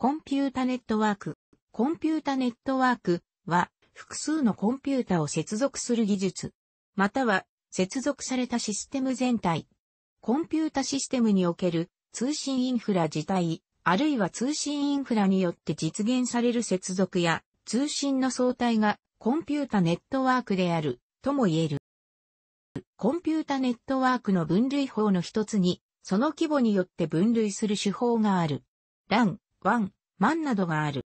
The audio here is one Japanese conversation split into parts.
コンピュータネットワーク。コンピュータネットワークは複数のコンピュータを接続する技術、または接続されたシステム全体。コンピュータシステムにおける通信インフラ自体、あるいは通信インフラによって実現される接続や通信の相対がコンピュータネットワークであるとも言える。コンピュータネットワークの分類法の一つに、その規模によって分類する手法がある。LAN、マンなどがある。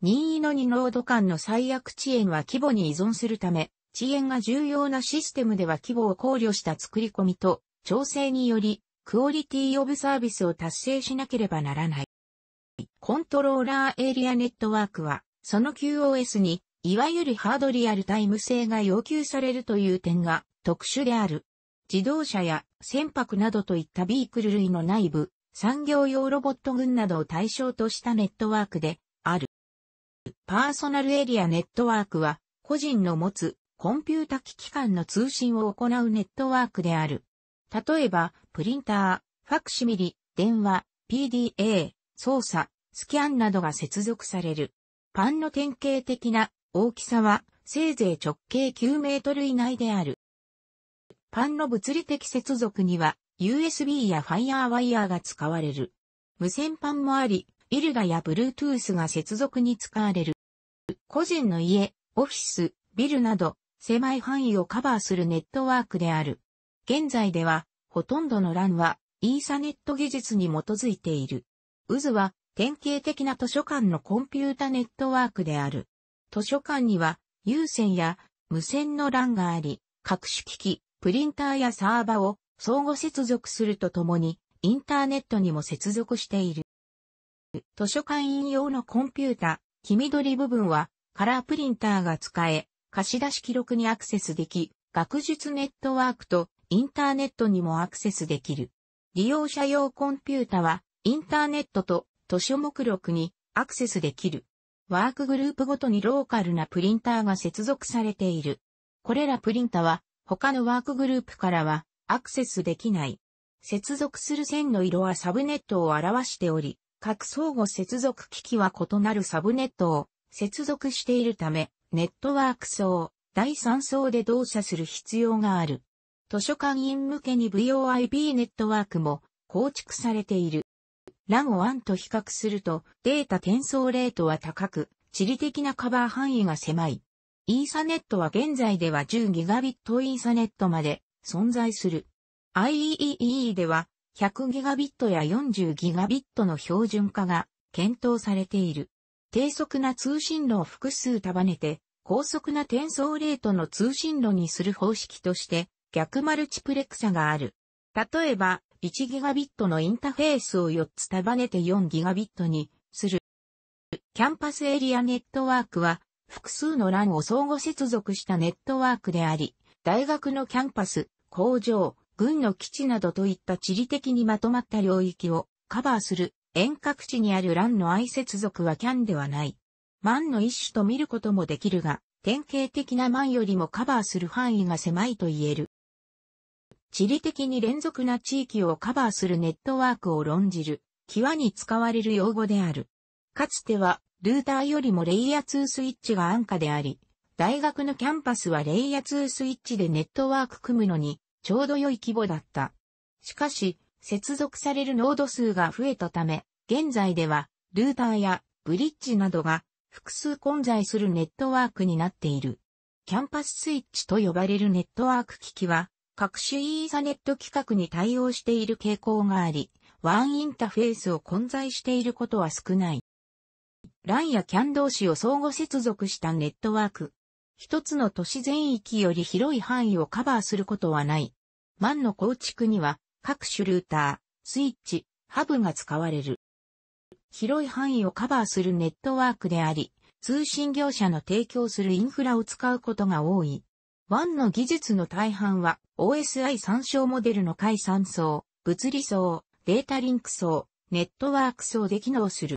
任意の二濃度間の最悪遅延は規模に依存するため、遅延が重要なシステムでは規模を考慮した作り込みと調整により、クオリティオブサービスを達成しなければならない。コントローラーエリアネットワークは、その QoS に、いわゆるハードリアルタイム性が要求されるという点が特殊である。自動車や船舶などといったビークル類の内部、産業用ロボット群などを対象としたネットワークである。パーソナルエリアネットワークは、個人の持つコンピュータ機器間の通信を行うネットワークである。例えば、プリンター、ファクシミリ、電話、PDA、操作、スキャンなどが接続される。パンの典型的な大きさは、せいぜい直径9メートル以内である。パンの物理的接続には、USB や FireWire が使われる。無線パンもあり、イルガや Bluetooth が接続に使われる。個人の家、オフィス、ビルなど、狭い範囲をカバーするネットワークである。現在では、ほとんどの LAN は、イーサネット技術に基づいている。渦は、典型的な図書館のコンピュータネットワークである。図書館には、有線や無線の欄があり、各種機器、プリンターやサーバを相互接続するとともに、インターネットにも接続している。図書館引用のコンピュータ、黄緑部分は、カラープリンターが使え、貸し出し記録にアクセスでき、学術ネットワークとインターネットにもアクセスできる。利用者用コンピュータは、インターネットと図書目録にアクセスできる。ワークグループごとにローカルなプリンターが接続されている。これらプリンタは他のワークグループからはアクセスできない。接続する線の色はサブネットを表しており、各相互接続機器は異なるサブネットを接続しているため、ネットワーク層、第3層で動作する必要がある。図書館員向けに VOIP ネットワークも構築されている。ランを1と比較するとデータ転送レートは高く、地理的なカバー範囲が狭い。イーサネットは現在では1 0 g b イーサネットまで存在する。IEEE では 100Gb や 40Gb の標準化が検討されている。低速な通信路を複数束ねて、高速な転送レートの通信路にする方式として、逆マルチプレクサがある。例えば、1Gb のインターフェースを4つ束ねて 4Gb にする。キャンパスエリアネットワークは、複数の欄を相互接続したネットワークであり、大学のキャンパス、工場、軍の基地などといった地理的にまとまった領域をカバーする遠隔地にあるンの愛接続はキャンではない。万の一種と見ることもできるが、典型的な万よりもカバーする範囲が狭いと言える。地理的に連続な地域をカバーするネットワークを論じる、際に使われる用語である。かつては、ルーターよりもレイヤー2スイッチが安価であり、大学のキャンパスはレイヤ2スイッチでネットワーク組むのにちょうど良い規模だった。しかし、接続されるノード数が増えたため、現在ではルーターやブリッジなどが複数混在するネットワークになっている。キャンパススイッチと呼ばれるネットワーク機器は、各種イーサネット規格に対応している傾向があり、ワンインターフェースを混在していることは少ない。LAN や CAN 同士を相互接続したネットワーク、一つの都市全域より広い範囲をカバーすることはない。マンの構築には各種ルーター、スイッチ、ハブが使われる。広い範囲をカバーするネットワークであり、通信業者の提供するインフラを使うことが多い。ワンの技術の大半は OSI 参照モデルの解散層、物理層、データリンク層、ネットワーク層で機能する。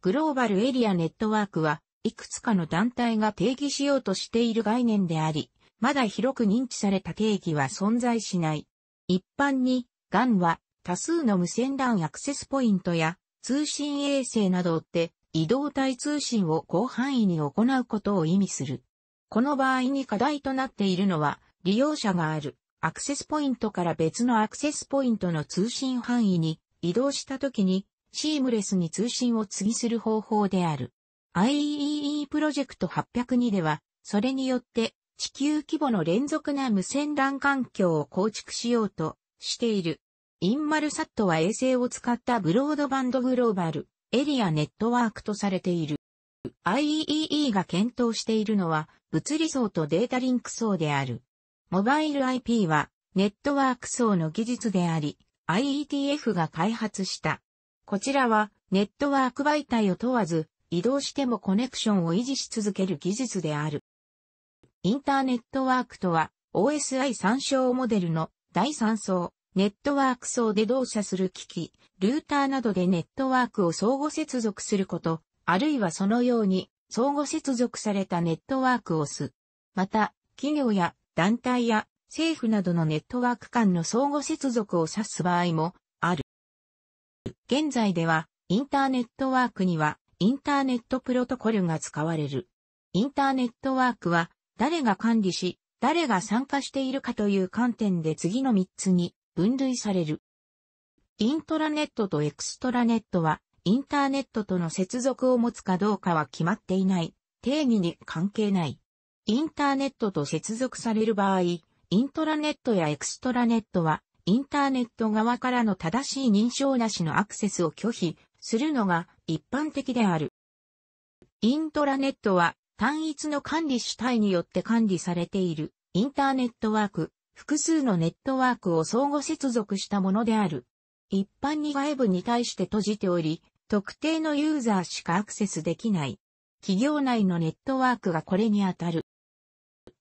グローバルエリアネットワークはいくつかの団体が定義しようとしている概念であり、まだ広く認知された定義は存在しない。一般に、ガンは多数の無線 LAN アクセスポイントや通信衛星などって、移動体通信を広範囲に行うことを意味する。この場合に課題となっているのは、利用者があるアクセスポイントから別のアクセスポイントの通信範囲に移動した時に、シームレスに通信を継ぎする方法である。IEEE プロジェクト802では、それによって地球規模の連続な無線 LAN 環境を構築しようとしている。インマルサットは衛星を使ったブロードバンドグローバルエリアネットワークとされている。IEEE が検討しているのは物理層とデータリンク層である。モバイル IP はネットワーク層の技術であり、IETF が開発した。こちらはネットワーク媒体を問わず移動してもコネクションを維持し続ける技術である。インターネットワークとは OSI 参照モデルの第3層、ネットワーク層で動作する機器、ルーターなどでネットワークを相互接続すること、あるいはそのように相互接続されたネットワークをす。また、企業や団体や政府などのネットワーク間の相互接続を指す場合もある。現在ではインターネットワークにはインターネットプロトコルが使われる。インターネットワークは、誰が管理し、誰が参加しているかという観点で次の3つに分類される。イントラネットとエクストラネットは、インターネットとの接続を持つかどうかは決まっていない。定義に関係ない。インターネットと接続される場合、イントラネットやエクストラネットは、インターネット側からの正しい認証なしのアクセスを拒否するのが一般的である。イントラネットは単一の管理主体によって管理されているインターネットワーク、複数のネットワークを相互接続したものである。一般に外部に対して閉じており、特定のユーザーしかアクセスできない。企業内のネットワークがこれにあたる。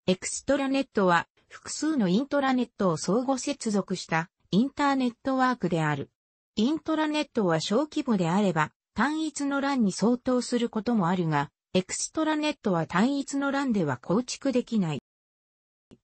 エクストラネットは複数のイントラネットを相互接続したインターネットワークである。イントラネットは小規模であれば、単一の欄に相当することもあるが、エクストラネットは単一の欄では構築できない。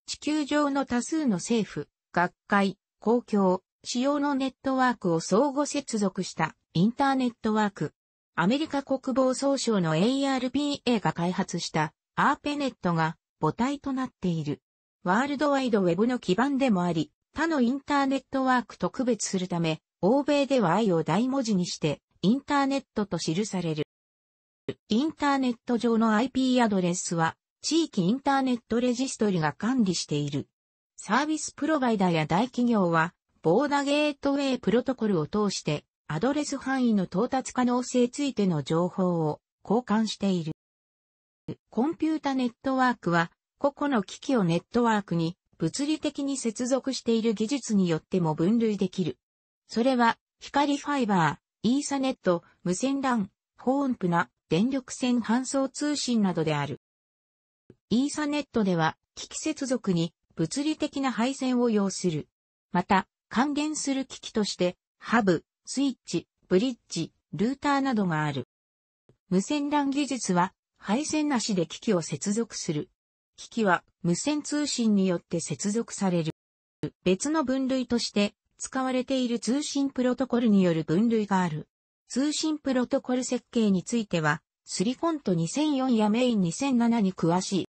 地球上の多数の政府、学会、公共、使用のネットワークを相互接続したインターネットワーク。アメリカ国防総省の ARPA が開発したアーペネットが母体となっている。ワールドワイドウェブの基盤でもあり、他のインターネットワークと区別するため、欧米では i を大文字にして、インターネットと記される。インターネット上の IP アドレスは、地域インターネットレジストリが管理している。サービスプロバイダや大企業は、ボーダゲートウェイプロトコルを通して、アドレス範囲の到達可能性についての情報を交換している。コンピュータネットワークは、個々の機器をネットワークに物理的に接続している技術によっても分類できる。それは、光ファイバー、イーサネット、無線 LAN、ーンプな電力線搬送通信などである。イーサネットでは、機器接続に物理的な配線を要する。また、還元する機器として、ハブ、スイッチ、ブリッジ、ルーターなどがある。無線 LAN 技術は、配線なしで機器を接続する。機器は無線通信によって接続される。別の分類として使われている通信プロトコルによる分類がある。通信プロトコル設計については、スリコント2004やメイン2007に詳しい。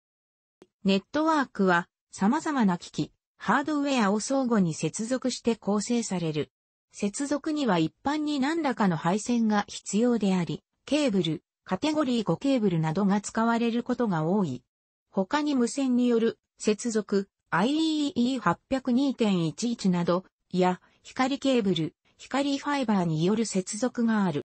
ネットワークは様々な機器、ハードウェアを相互に接続して構成される。接続には一般に何らかの配線が必要であり、ケーブル、カテゴリー5ケーブルなどが使われることが多い。他に無線による接続 IEEE802.11 など、や光ケーブル、光ファイバーによる接続がある。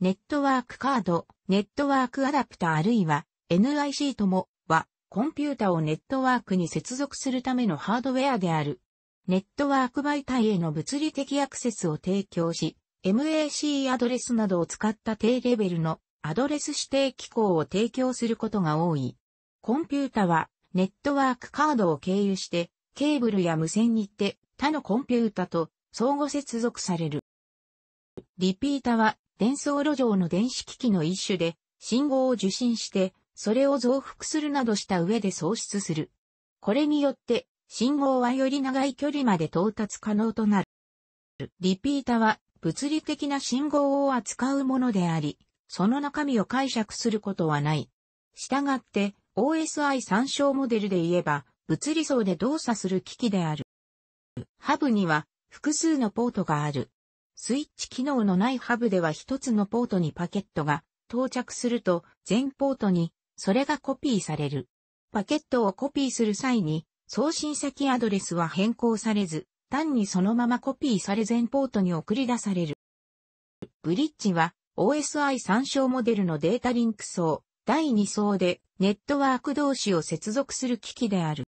ネットワークカード、ネットワークアダプタあるいは NIC ともはコンピュータをネットワークに接続するためのハードウェアである。ネットワーク媒体への物理的アクセスを提供し、MAC アドレスなどを使った低レベルのアドレス指定機構を提供することが多い。コンピュータは、ネットワークカードを経由して、ケーブルや無線にて、他のコンピュータと相互接続される。リピータは、伝送路上の電子機器の一種で、信号を受信して、それを増幅するなどした上で送出する。これによって、信号はより長い距離まで到達可能となる。リピータは、物理的な信号を扱うものであり、その中身を解釈することはない。したがって、OSI 参照モデルで言えば、物理層で動作する機器である。ハブには複数のポートがある。スイッチ機能のないハブでは一つのポートにパケットが到着すると全ポートにそれがコピーされる。パケットをコピーする際に送信先アドレスは変更されず、単にそのままコピーされ全ポートに送り出される。ブリッジは OSI 参照モデルのデータリンク層第2層でネットワーク同士を接続する機器である。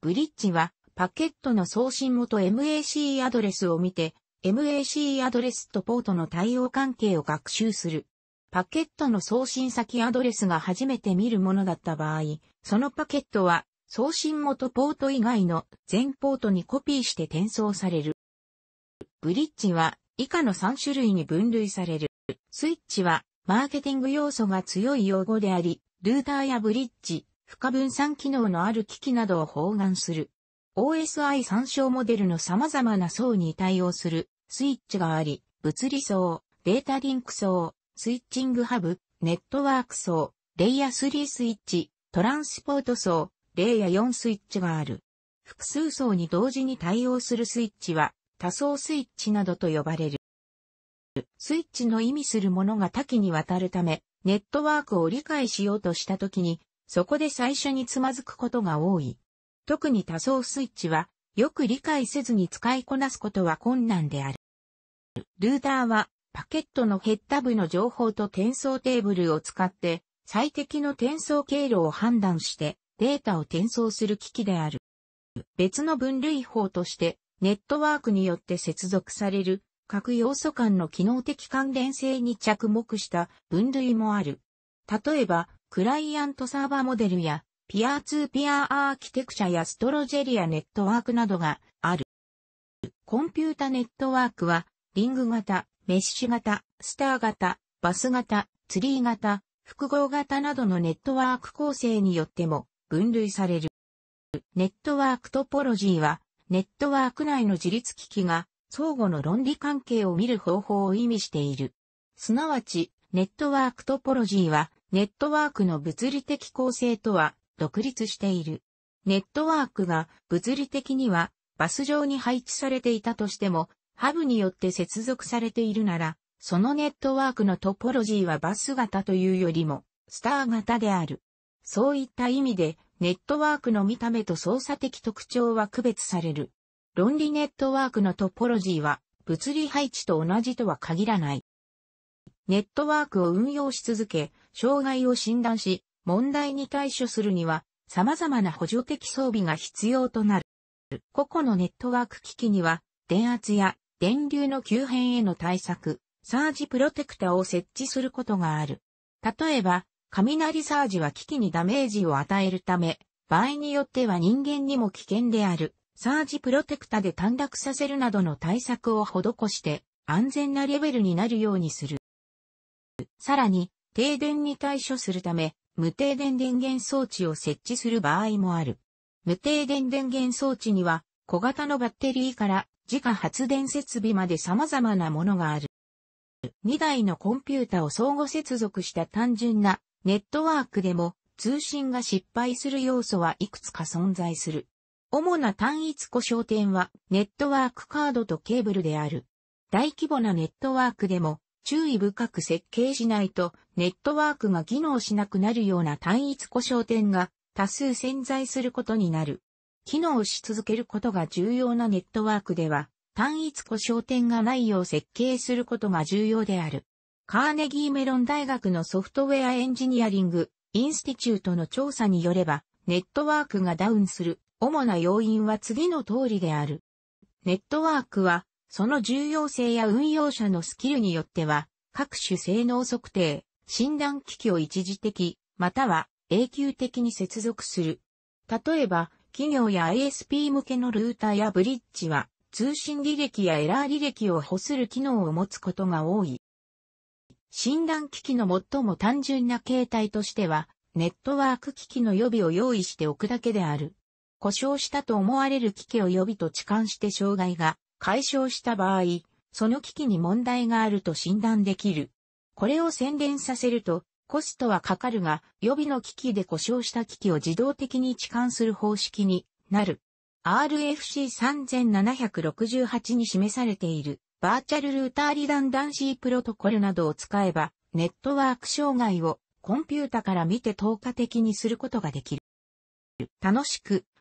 ブリッジは、パケットの送信元 MAC アドレスを見て、MAC アドレスとポートの対応関係を学習する。パケットの送信先アドレスが初めて見るものだった場合、そのパケットは送信元ポート以外の全ポートにコピーして転送される。ブリッジは以下の3種類に分類される。スイッチはマーケティング要素が強い用語であり、ルーターやブリッジ、不可分散機能のある機器などを包含する。OSI 参照モデルの様々な層に対応するスイッチがあり、物理層、データリンク層、スイッチングハブ、ネットワーク層、レイヤー3スイッチ、トランスポート層、レイヤー4スイッチがある。複数層に同時に対応するスイッチは、多層スイッチなどと呼ばれる。スイッチの意味するものが多岐にわたるため、ネットワークを理解しようとした時に、そこで最初につまずくことが多い。特に多層スイッチは、よく理解せずに使いこなすことは困難である。ルーターは、パケットのヘッダ部の情報と転送テーブルを使って、最適の転送経路を判断して、データを転送する機器である。別の分類法として、ネットワークによって接続される各要素間の機能的関連性に着目した分類もある。例えば、クライアントサーバーモデルや、ピアーツーピアアーキテクチャやストロジェリアネットワークなどがある。コンピュータネットワークは、リング型、メッシュ型、スター型、バス型、ツリー型、複合型などのネットワーク構成によっても分類される。ネットワークトポロジーは、ネットワーク内の自立機器が相互の論理関係を見る方法を意味している。すなわち、ネットワークトポロジーは、ネットワークの物理的構成とは独立している。ネットワークが物理的にはバス上に配置されていたとしても、ハブによって接続されているなら、そのネットワークのトポロジーはバス型というよりも、スター型である。そういった意味で、ネットワークの見た目と操作的特徴は区別される。論理ネットワークのトポロジーは物理配置と同じとは限らない。ネットワークを運用し続け、障害を診断し、問題に対処するには様々な補助的装備が必要となる。個々のネットワーク機器には電圧や電流の急変への対策、サージプロテクタを設置することがある。例えば、雷サージは機器にダメージを与えるため、場合によっては人間にも危険である。サージプロテクタで短絡させるなどの対策を施して安全なレベルになるようにする。さらに、停電に対処するため、無停電電源装置を設置する場合もある。無停電電源装置には、小型のバッテリーから自家発電設備まで様々なものがある。2台のコンピュータを相互接続した単純なネットワークでも通信が失敗する要素はいくつか存在する。主な単一故障点はネットワークカードとケーブルである。大規模なネットワークでも注意深く設計しないとネットワークが機能しなくなるような単一故障点が多数潜在することになる。機能し続けることが重要なネットワークでは単一故障点がないよう設計することが重要である。カーネギーメロン大学のソフトウェアエンジニアリングインスティチュートの調査によればネットワークがダウンする主な要因は次の通りである。ネットワークは、その重要性や運用者のスキルによっては、各種性能測定、診断機器を一時的、または永久的に接続する。例えば、企業や ISP 向けのルーターやブリッジは、通信履歴やエラー履歴を保する機能を持つことが多い。診断機器の最も単純な形態としては、ネットワーク機器の予備を用意しておくだけである。故障したと思われる機器及びと置換して障害が解消した場合、その機器に問題があると診断できる。これを宣伝させると、コストはかかるが、予備の機器で故障した機器を自動的に置換する方式になる。RFC3768 に示されているバーチャルルーターリダンダンシープロトコルなどを使えば、ネットワーク障害をコンピュータから見て透過的にすることができる。楽しく